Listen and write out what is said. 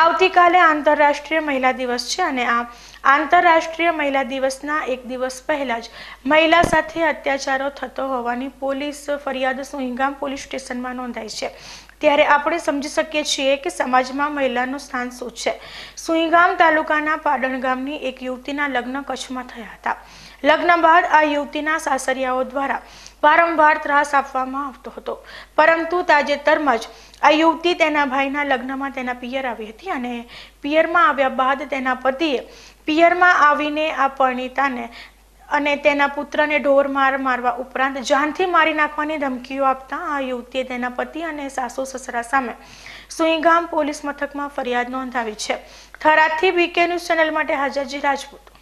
આવતીકાલે આંતરરાષ્ટ્રીય મહિલા દિવસ છે અને આ આંતરરાષ્ટ્રીય મહિલા દિવસના એક દિવસ પહેલાં જ મહિલા સાથે અત્યાચારો થતો હોવાની પોલીસ ફરિયાદ સુહિંગામ પોલીસ સ્ટેશનમાં નોંધાઈ છે ત્યારે આપણે સમજી શકીએ છીએ કે સમાજમાં મહિલાનું સ્થાન શું છે સુઈગામ તાલુકાના પાડણ ગામની એક યુવતીના લગ્ન કચ્છમાં થયા હતા લગ્ન બાદ આ યુવતીના સાસરિયાઓ દ્વારા વારંવાર ત્રાસ આપવામાં આવતો હતો પરંતુ તાજેતરમાં જ આ યુવતી તેના ભાઈના લગ્નમાં તેના પિયર આવી હતી અને પિયરમાં આવ્યા બાદ તેના પતિએ પિયરમાં આવીને આ પરણિતાને અને તેના પુત્રને ઢોર માર મારવા ઉપરાંત જાનથી મારી નાખવાની ધમકીઓ આપતા આ યુવતીએ તેના પતિ અને સાસુ સસરા સામે સુઈગામ પોલીસ મથકમાં ફરિયાદ નોંધાવી છે થરાદથી બીકે ન્યૂઝ ચેનલ માટે હાજરજી રાજપૂત